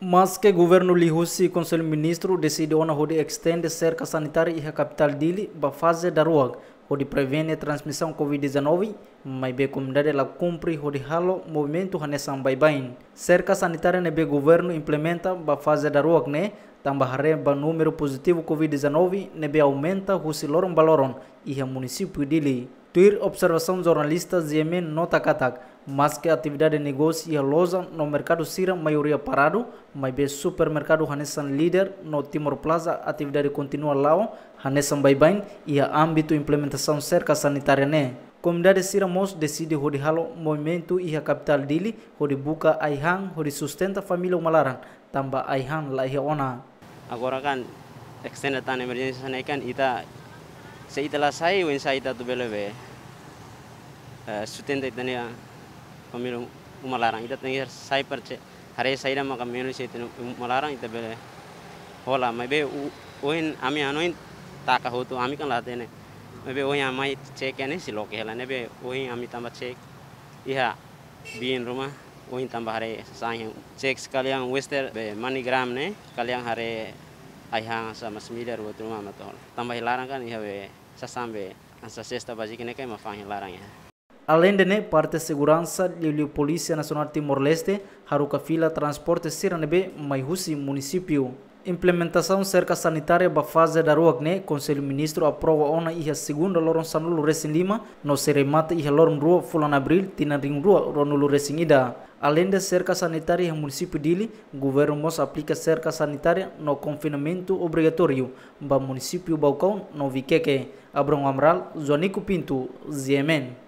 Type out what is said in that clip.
mas que o governo lihusi e o conselho ministro decidiu na rode a cerca sanitária e a capital dele para fazer da rua para prevenir a transmissão covid-19 mas a comunidade ela cumpre o halo movimento hanesan bye A cerca sanitária o governo implementa para fazer da rua né Tambaharem ba número positivo Covid-19 nebe aumenta husiloron baloron e a dili. dele. Tuir observação jornalistas Yemen nota katak, mas que atividade de negócio e no mercado Sira maioria parado, mai be supermercado Hanesan líder no Timor Plaza atividade continua lá, hanesan Baibain e a âmbito implementação cerca sanitária né. Comunidade Siramos decide hodi halo movimento iha e a capital hodi buka aihan, hodi sustenta família malaran, tamba aihan lá ona agora kan extended tan emergency sana ikan ita se ita la sai wen sai ita tu belebe uh, eh, sutente ita nia pemilu umalarang ita tengir sai perce hari sai nama kamilu se ita umalarang ita bele hola mebe oin ami anoin taka hotu ami kan latene mebe oin amai cek ane si loke helane be oin ami tambah cek iha biin rumah Uin tambah hari sesang yang cek sekali yang wester be gram ne yang hari ayang sama semiler buat rumah matol tambah larang kan iya be be ansa sexta basic ne kai mafang larang ya Além de parte de di e Polícia Nacional Timor-Leste, Haruka Fila Transporte mai husi município. Implementação cerca sanitária ba fase da rua ne Conselho Ministro aprova ona iha segunda loron sanulu resin Lima, no seremate iha loron rua fulan abril, ring rua, ronulu resin ida. Além da cerca sanitária no município de Ili, o governo Moça aplica cerca sanitária no confinamento obrigatório no município Balcão, Viqueque. É é. Abrão Amaral, Zonico Pinto, Ziemen.